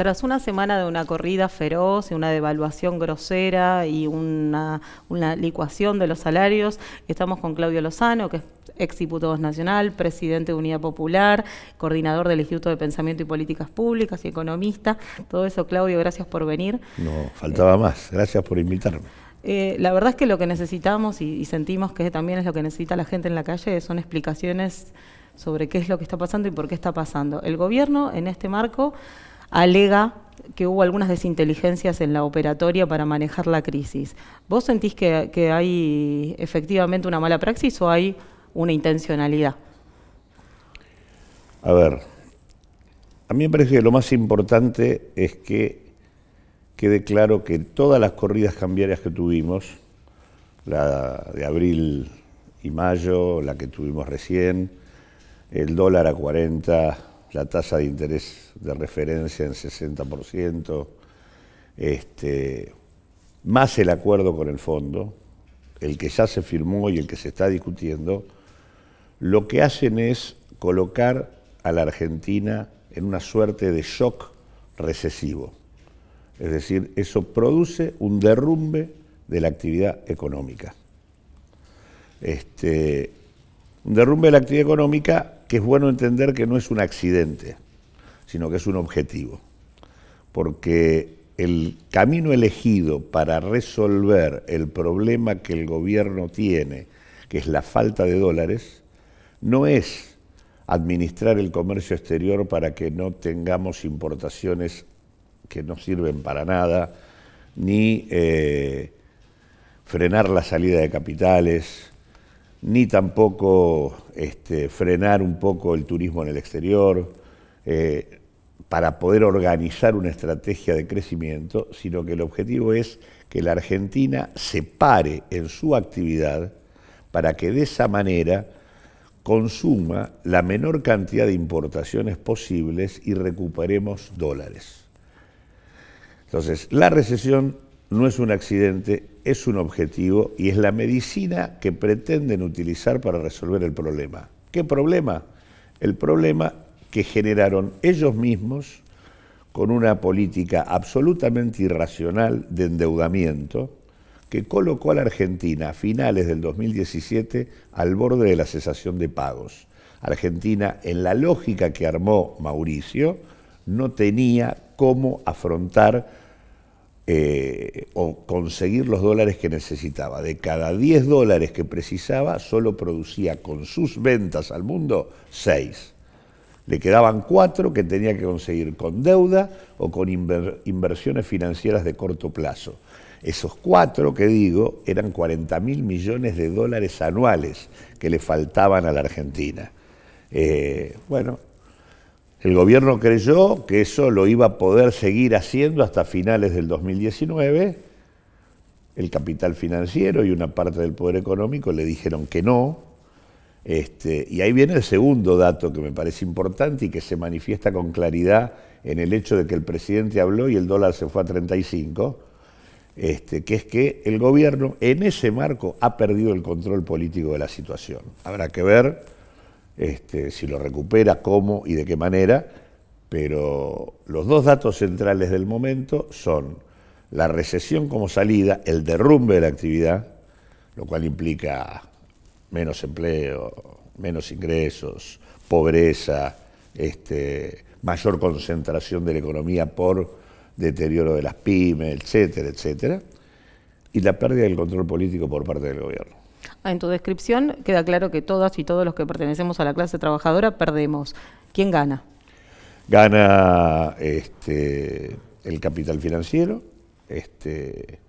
Tras una semana de una corrida feroz y una devaluación grosera y una, una licuación de los salarios, estamos con Claudio Lozano, que es ex diputado nacional, presidente de Unidad Popular, coordinador del Instituto de Pensamiento y Políticas Públicas y economista. Todo eso, Claudio, gracias por venir. No, faltaba eh, más. Gracias por invitarme. Eh, la verdad es que lo que necesitamos y sentimos que también es lo que necesita la gente en la calle son explicaciones sobre qué es lo que está pasando y por qué está pasando. El gobierno en este marco alega que hubo algunas desinteligencias en la operatoria para manejar la crisis. ¿Vos sentís que, hay efectivamente una mala praxis o hay una intencionalidad? A ver, a mí me parece que lo más importante es que quede claro que todas las corridas cambiarias que tuvimos, la de abril y mayo, la que tuvimos recién, el dólar a 40, la tasa de interés de referencia en 60%, este, más el acuerdo con el fondo, el que ya se firmó y el que se está discutiendo, lo que hacen es colocar a la Argentina en una suerte de shock recesivo. Es decir, eso produce un derrumbe de la actividad económica. Este, un derrumbe de la actividad económica que es bueno entender que no es un accidente, sino que es un objetivo. Porque el camino elegido para resolver el problema que el gobierno tiene, que es la falta de dólares, no es administrar el comercio exterior para que no tengamos importaciones que no sirven para nada, ni eh, frenar la salida de capitales, ni tampoco este, frenar un poco el turismo en el exterior, eh, para poder organizar una estrategia de crecimiento, sino que el objetivo es que la Argentina se pare en su actividad para que de esa manera consuma la menor cantidad de importaciones posibles y recuperemos dólares. Entonces, la recesión no es un accidente, es un objetivo y es la medicina que pretenden utilizar para resolver el problema. ¿Qué problema? El problema que generaron ellos mismos con una política absolutamente irracional de endeudamiento que colocó a la Argentina a finales del 2017 al borde de la cesación de pagos. Argentina, en la lógica que armó Mauricio, no tenía cómo afrontar eh, o conseguir los dólares que necesitaba. De cada 10 dólares que precisaba, solo producía con sus ventas al mundo 6. Le quedaban 4 que tenía que conseguir con deuda o con inversiones financieras de corto plazo. Esos 4 que digo eran 40 mil millones de dólares anuales que le faltaban a la Argentina. Eh, bueno, el gobierno creyó que eso lo iba a poder seguir haciendo hasta finales del 2019. El capital financiero y una parte del poder económico le dijeron que no. Este, y ahí viene el segundo dato que me parece importante y que se manifiesta con claridad en el hecho de que el presidente habló y el dólar se fue a 35, este, que es que el gobierno en ese marco ha perdido el control político de la situación. Habrá que ver este, si lo recupera, cómo y de qué manera, pero los dos datos centrales del momento son la recesión como salida, el derrumbe de la actividad, lo cual implica menos empleo, menos ingresos, pobreza, este, mayor concentración de la economía por deterioro de las pymes, etcétera, etcétera, y la pérdida del control político por parte del gobierno. Ah, en tu descripción queda claro que todas y todos los que pertenecemos a la clase trabajadora perdemos. ¿Quién gana? Gana este, el capital financiero, este,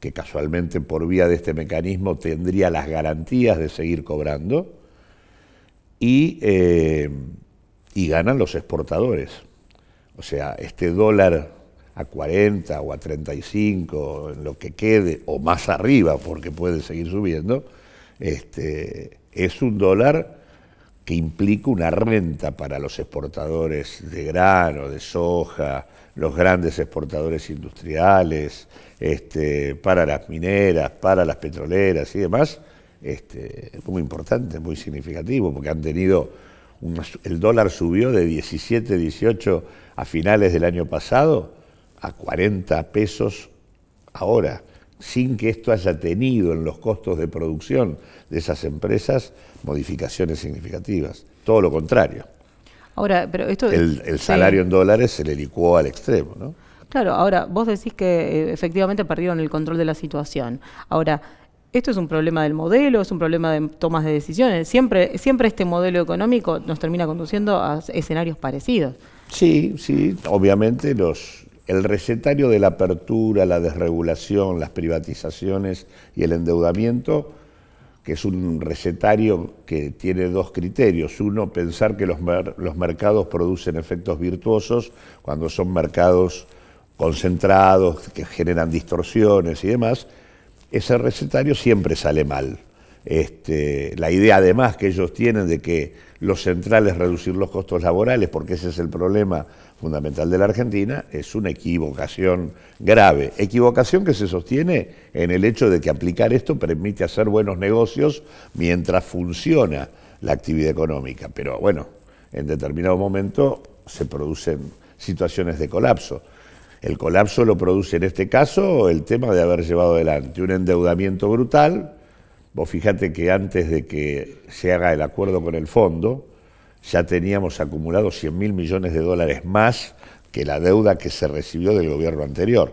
que casualmente por vía de este mecanismo tendría las garantías de seguir cobrando, y, eh, y ganan los exportadores. O sea, este dólar a 40 o a 35, en lo que quede, o más arriba, porque puede seguir subiendo, este, es un dólar que implica una renta para los exportadores de grano, de soja, los grandes exportadores industriales, este, para las mineras, para las petroleras y demás, este, muy importante, muy significativo, porque han tenido, el dólar subió de 17, 18 a finales del año pasado, a 40 pesos ahora, sin que esto haya tenido en los costos de producción de esas empresas modificaciones significativas. Todo lo contrario. Ahora, pero esto el, salario en dólares se le licuó al extremo, ¿no? Claro, ahora vos decís que eh, efectivamente perdieron el control de la situación. Ahora, esto es un problema del modelo, es un problema de tomas de decisiones. Siempre, siempre este modelo económico nos termina conduciendo a escenarios parecidos. Sí, sí, obviamente los el recetario de la apertura, la desregulación, las privatizaciones y el endeudamiento, que es un recetario que tiene dos criterios. Uno, pensar que los, mercados producen efectos virtuosos cuando son mercados concentrados, que generan distorsiones y demás. Ese recetario siempre sale mal. Este, la idea además que ellos tienen de que lo central es reducir los costos laborales, porque ese es el problema fundamental de la Argentina es una equivocación grave. Equivocación que se sostiene en el hecho de que aplicar esto permite hacer buenos negocios mientras funciona la actividad económica. Pero bueno, en determinado momento se producen situaciones de colapso. El colapso lo produce en este caso el tema de haber llevado adelante un endeudamiento brutal. Vos fíjate que antes de que se haga el acuerdo con el fondo, ya teníamos acumulado 100 mil millones de dólares más que la deuda que se recibió del gobierno anterior.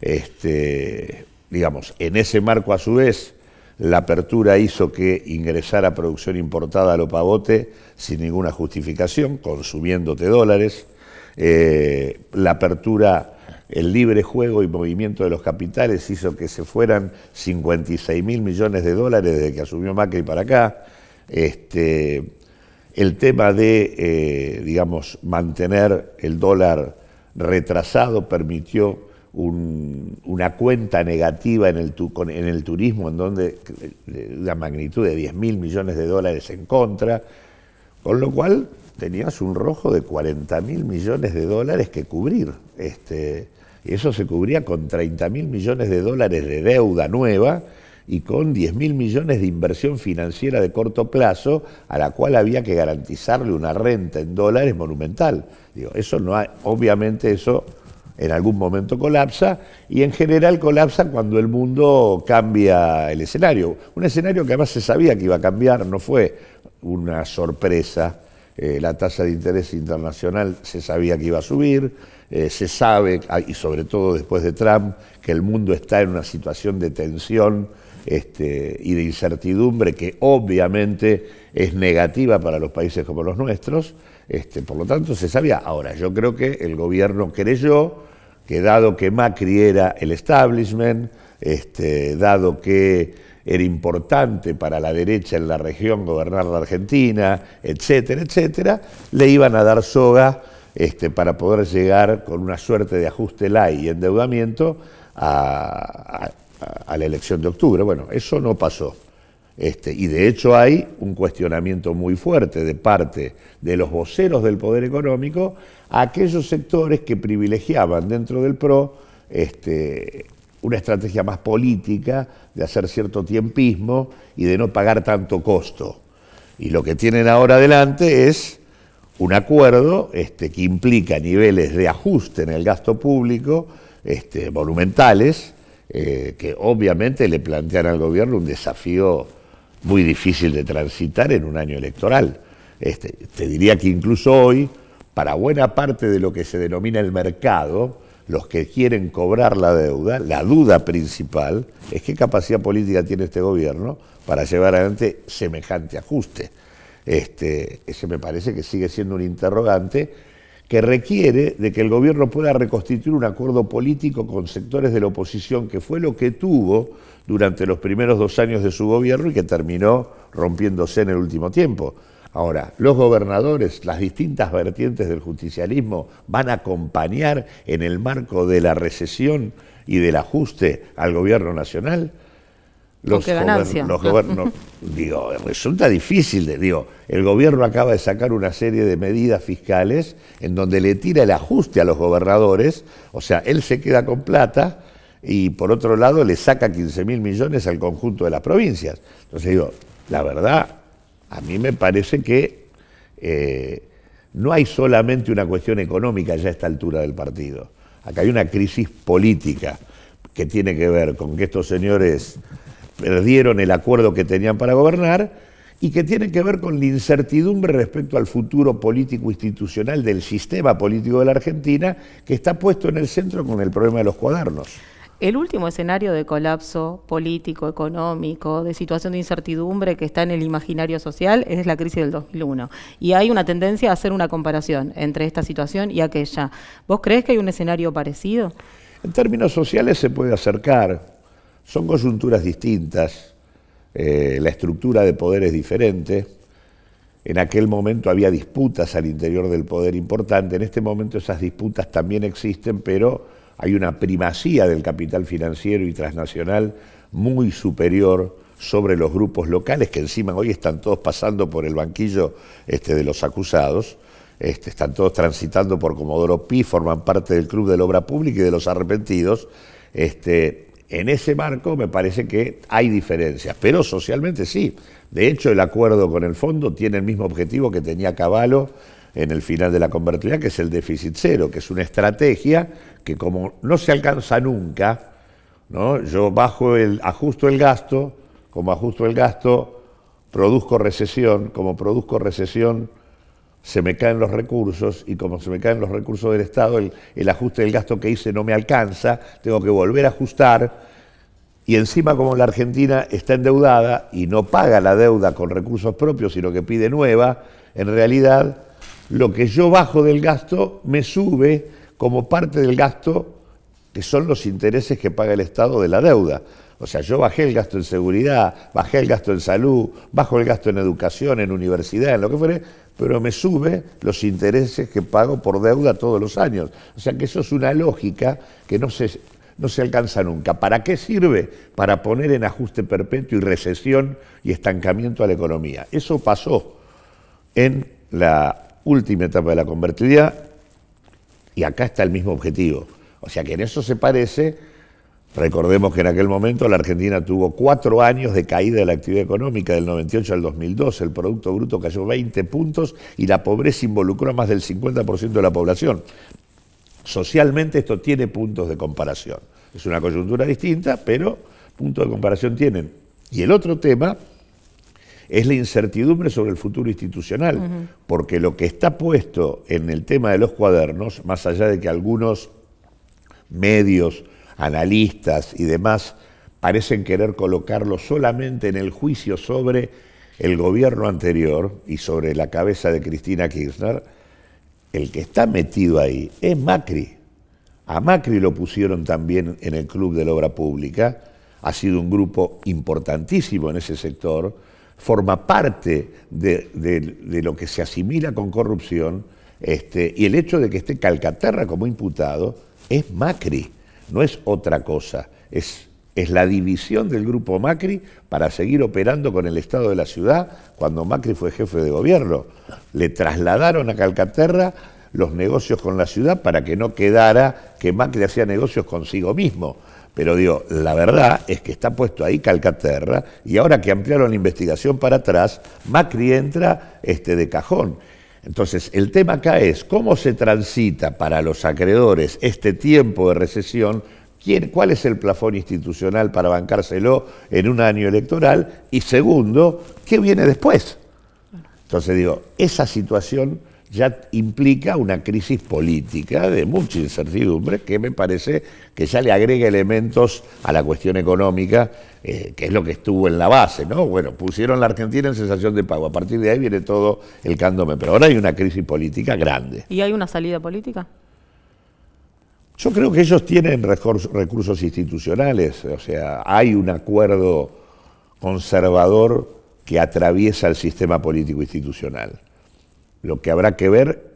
Este, digamos, en ese marco a su vez, la apertura hizo que ingresara producción importada a lo sin ninguna justificación, consumiéndote dólares. Eh, la apertura, el libre juego y movimiento de los capitales hizo que se fueran 56 mil millones de dólares desde que asumió Macri para acá. Este, el tema de, eh, digamos, mantener el dólar retrasado permitió una cuenta negativa en el, turismo, en donde la eh, magnitud de 10 mil millones de dólares en contra, con lo cual tenías un rojo de 40 mil millones de dólares que cubrir. Este, y eso se cubría con 30 mil millones de dólares de deuda nueva y con 10 mil millones de inversión financiera de corto plazo, a la cual había que garantizarle una renta en dólares monumental. Digo, eso no obviamente eso en algún momento colapsa y en general colapsa cuando el mundo cambia el escenario. Un escenario que además se sabía que iba a cambiar, no fue una sorpresa. Eh, la tasa de interés internacional se sabía que iba a subir, eh, se sabe, ah, y sobre todo después de Trump, que el mundo está en una situación de tensión este, y de incertidumbre que obviamente es negativa para los países como los nuestros. Este, por lo tanto, se sabía. Ahora, yo creo que el gobierno creyó que dado que Macri era el establishment, este, dado que era importante para la derecha en la región gobernar la Argentina, etcétera, etcétera, le iban a dar soga para poder llegar con una suerte de ajuste LAI y endeudamiento a a, la elección de octubre. Bueno, eso no pasó. Este, y de hecho hay un cuestionamiento muy fuerte de parte de los voceros del poder económico a aquellos sectores que privilegiaban dentro del PRO este, una estrategia más política de hacer cierto tiempismo y de no pagar tanto costo. Y lo que tienen ahora adelante es un acuerdo este, que implica niveles de ajuste en el gasto público este, monumentales eh, que obviamente le plantean al gobierno un desafío muy difícil de transitar en un año electoral. Este, te diría que incluso hoy, para buena parte de lo que se denomina el mercado, los que quieren cobrar la deuda, la duda principal es qué capacidad política tiene este gobierno para llevar adelante semejante ajuste. Este, ese me parece que sigue siendo un interrogante que requiere de que el gobierno pueda reconstituir un acuerdo político con sectores de la oposición, que fue lo que tuvo durante los primeros dos años de su gobierno y que terminó rompiéndose en el último tiempo. Ahora, los gobernadores, las distintas vertientes del justicialismo van a acompañar en el marco de la recesión y del ajuste al gobierno nacional los, qué ganancia. los gobiernos, digo, resulta difícil, de, digo, el gobierno acaba de sacar una serie de medidas fiscales en donde le tira el ajuste a los gobernadores, o sea, él se queda con plata y por otro lado le saca 15 mil millones al conjunto de las provincias. Entonces digo, la verdad, a mí me parece que eh, no hay solamente una cuestión económica ya a esta altura del partido. Acá hay una crisis política que tiene que ver con que estos señores perdieron el acuerdo que tenían para gobernar y que tiene que ver con la incertidumbre respecto al futuro político institucional del sistema político de la Argentina, que está puesto en el centro con el problema de los cuadernos. El último escenario de colapso político, económico, de situación de incertidumbre que está en el imaginario social es la crisis del 2001. Y hay una tendencia a hacer una comparación entre esta situación y aquella. ¿Vos crees que hay un escenario parecido? En términos sociales se puede acercar. Son coyunturas distintas, eh, la estructura de poder es diferente. En aquel momento había disputas al interior del poder importante, en este momento esas disputas también existen, pero hay una primacía del capital financiero y transnacional muy superior sobre los grupos locales, que encima hoy están todos pasando por el banquillo este, de los acusados, este, están todos transitando por Comodoro Pi, forman parte del Club de la Obra Pública y de los Arrepentidos. Este, en ese marco me parece que hay diferencias, pero socialmente sí. De hecho, el acuerdo con el fondo tiene el mismo objetivo que tenía Caballo en el final de la convertibilidad, que es el déficit cero, que es una estrategia que como no se alcanza nunca, ¿no? yo bajo el, ajusto el gasto, como ajusto el gasto, produzco recesión, como produzco recesión, se me caen los recursos y como se me caen los recursos del Estado, el, ajuste del gasto que hice no me alcanza, tengo que volver a ajustar y encima como la Argentina está endeudada y no paga la deuda con recursos propios, sino que pide nueva, en realidad lo que yo bajo del gasto me sube como parte del gasto que son los intereses que paga el Estado de la deuda. O sea, yo bajé el gasto en seguridad, bajé el gasto en salud, bajo el gasto en educación, en universidad, en lo que fuere, pero me sube los intereses que pago por deuda todos los años. O sea que eso es una lógica que no se, no se alcanza nunca. ¿Para qué sirve? Para poner en ajuste perpetuo y recesión y estancamiento a la economía. Eso pasó en la última etapa de la convertibilidad y acá está el mismo objetivo. O sea que en eso se parece, recordemos que en aquel momento la Argentina tuvo cuatro años de caída de la actividad económica del 98 al 2002, el Producto Bruto cayó 20 puntos y la pobreza involucró a más del 50% de la población. Socialmente esto tiene puntos de comparación. Es una coyuntura distinta, pero puntos de comparación tienen. Y el otro tema es la incertidumbre sobre el futuro institucional, porque lo que está puesto en el tema de los cuadernos, más allá de que algunos medios, analistas y demás parecen querer colocarlo solamente en el juicio sobre el gobierno anterior y sobre la cabeza de Cristina Kirchner, el que está metido ahí es Macri. A Macri lo pusieron también en el Club de la Obra Pública, ha sido un grupo importantísimo en ese sector, forma parte de, lo que se asimila con corrupción, este, y el hecho de que esté Calcaterra como imputado es Macri, no es otra cosa, es, es la división del grupo Macri para seguir operando con el Estado de la ciudad cuando Macri fue jefe de gobierno. Le trasladaron a Calcaterra los negocios con la ciudad para que no quedara que Macri hacía negocios consigo mismo. Pero digo, la verdad es que está puesto ahí Calcaterra y ahora que ampliaron la investigación para atrás, Macri entra este, de cajón. Entonces, el tema acá es cómo se transita para los acreedores este tiempo de recesión, quién, cuál es el plafón institucional para bancárselo en un año electoral y segundo, qué viene después. Entonces digo, esa situación ya implica una crisis política de mucha incertidumbre que me parece que ya le agrega elementos a la cuestión económica, eh, que es lo que estuvo en la base, ¿no? Bueno, pusieron la Argentina en sensación de pago, a partir de ahí viene todo el cándome, pero ahora hay una crisis política grande. ¿Y hay una salida política? Yo creo que ellos tienen recursos institucionales, o sea, hay un acuerdo conservador que atraviesa el sistema político institucional. Lo que habrá que ver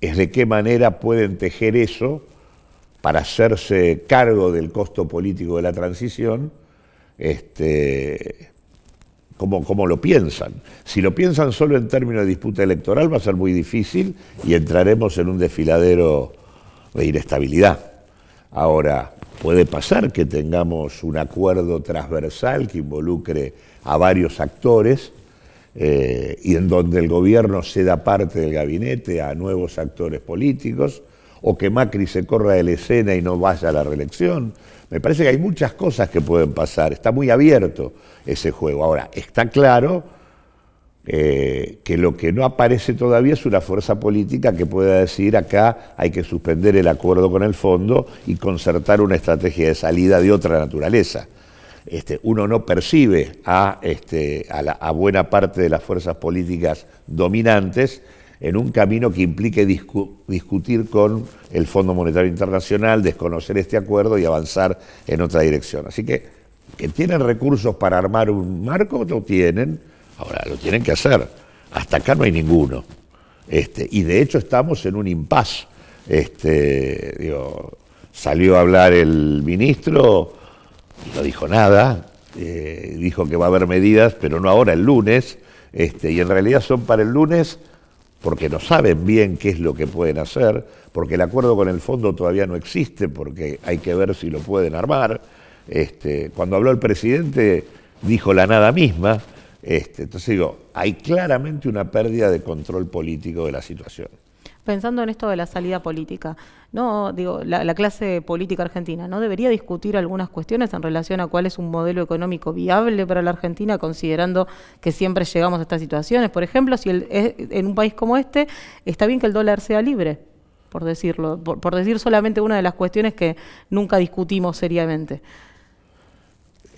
es de qué manera pueden tejer eso para hacerse cargo del costo político de la transición, este, cómo lo piensan. Si lo piensan solo en términos de disputa electoral va a ser muy difícil y entraremos en un desfiladero de inestabilidad. Ahora, puede pasar que tengamos un acuerdo transversal que involucre a varios actores eh, y en donde el gobierno ceda parte del gabinete a nuevos actores políticos, o que Macri se corra de la escena y no vaya a la reelección. Me parece que hay muchas cosas que pueden pasar, está muy abierto ese juego. Ahora, está claro eh, que lo que no aparece todavía es una fuerza política que pueda decir acá hay que suspender el acuerdo con el fondo y concertar una estrategia de salida de otra naturaleza. Este, uno no percibe este, a, buena parte de las fuerzas políticas dominantes en un camino que implique discutir con el Fondo Monetario Internacional, desconocer este acuerdo y avanzar en otra dirección. Así que, que tienen recursos para armar un marco, lo tienen, ahora lo tienen que hacer. Hasta acá no hay ninguno. Este, y de hecho estamos en un impasse. salió a hablar el ministro no dijo nada, eh, dijo que va a haber medidas, pero no ahora, el lunes, este, y en realidad son para el lunes porque no saben bien qué es lo que pueden hacer, porque el acuerdo con el fondo todavía no existe, porque hay que ver si lo pueden armar. Este, cuando habló el presidente dijo la nada misma, este, entonces digo, hay claramente una pérdida de control político de la situación pensando en esto de la salida política. No, digo, la, clase política argentina no debería discutir algunas cuestiones en relación a cuál es un modelo económico viable para la Argentina, considerando que siempre llegamos a estas situaciones. Por ejemplo, si en un país como este está bien que el dólar sea libre, por decirlo, por, decir solamente una de las cuestiones que nunca discutimos seriamente.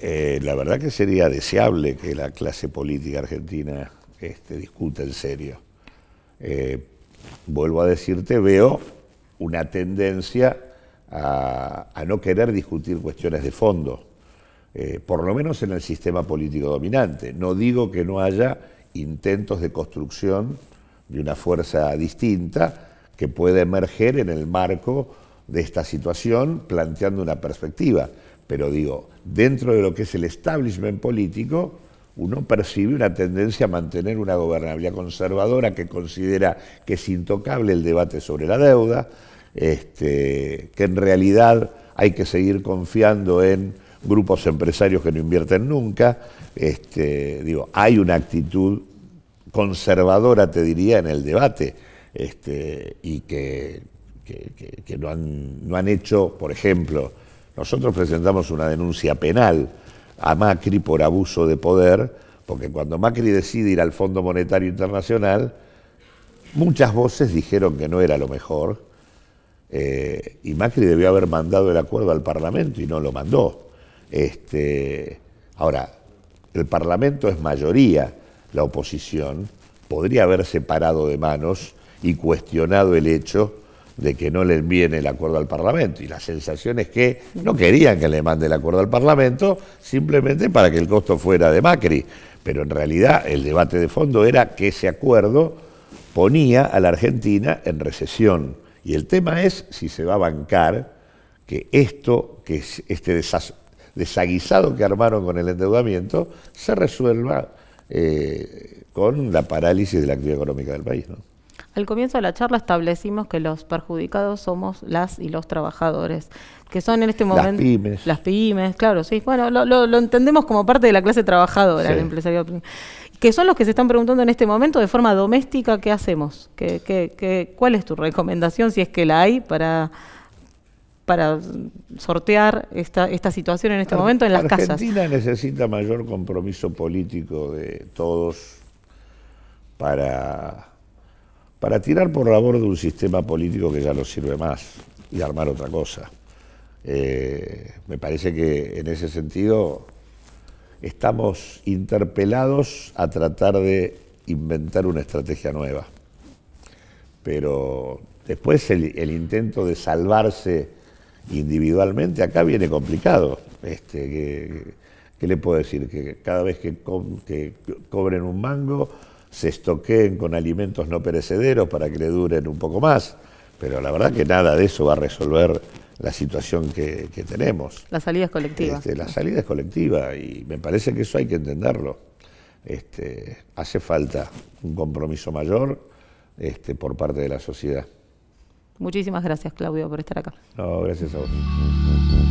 Eh, la verdad que sería deseable que la clase política argentina este, discuta en serio. Eh, vuelvo a decirte, veo una tendencia a, no querer discutir cuestiones de fondo, eh, por lo menos en el sistema político dominante. No digo que no haya intentos de construcción de una fuerza distinta que pueda emerger en el marco de esta situación planteando una perspectiva, pero digo, dentro de lo que es el establishment político, uno percibe una tendencia a mantener una gobernabilidad conservadora que considera que es intocable el debate sobre la deuda, este, que en realidad hay que seguir confiando en grupos empresarios que no invierten nunca. Este, hay una actitud conservadora, te diría, en el debate este, y que, no, han, no han hecho, por ejemplo, nosotros presentamos una denuncia penal a Macri por abuso de poder, porque cuando Macri decide ir al Fondo Monetario Internacional, muchas voces dijeron que no era lo mejor eh, y Macri debió haber mandado el acuerdo al Parlamento y no lo mandó. Este, ahora, el Parlamento es mayoría, la oposición podría haberse parado de manos y cuestionado el hecho de que no le viene el acuerdo al Parlamento. Y la sensación es que no querían que le mande el acuerdo al Parlamento simplemente para que el costo fuera de Macri. Pero en realidad el debate de fondo era que ese acuerdo ponía a la Argentina en recesión. Y el tema es si se va a bancar que esto, que es este desaguisado que armaron con el endeudamiento, se resuelva eh, con la parálisis de la actividad económica del país. ¿no? Al comienzo de la charla establecimos que los perjudicados somos las y los trabajadores, que son en este momento... Las pymes. Las pymes, claro, sí. Bueno, lo, entendemos como parte de la clase trabajadora, el empresario que son los que se están preguntando en este momento de forma doméstica qué hacemos, ¿Qué, cuál es tu recomendación, si es que la hay, para, para sortear esta, esta situación en este momento en las casas? casas. Argentina necesita mayor compromiso político de todos para para tirar por la borda un sistema político que ya no sirve más y armar otra cosa. Eh, me parece que en ese sentido estamos interpelados a tratar de inventar una estrategia nueva. Pero después el, intento de salvarse individualmente acá viene complicado. Este, ¿Qué le puedo decir? Que cada vez que cobren un mango se estoqueen con alimentos no perecederos para que le duren un poco más, pero la verdad que nada de eso va a resolver la situación que, tenemos. La salida es colectiva. Este, la salida es colectiva y me parece que eso hay que entenderlo. Este, hace falta un compromiso mayor este, por parte de la sociedad. Muchísimas gracias, Claudio, por estar acá. No, gracias a vos.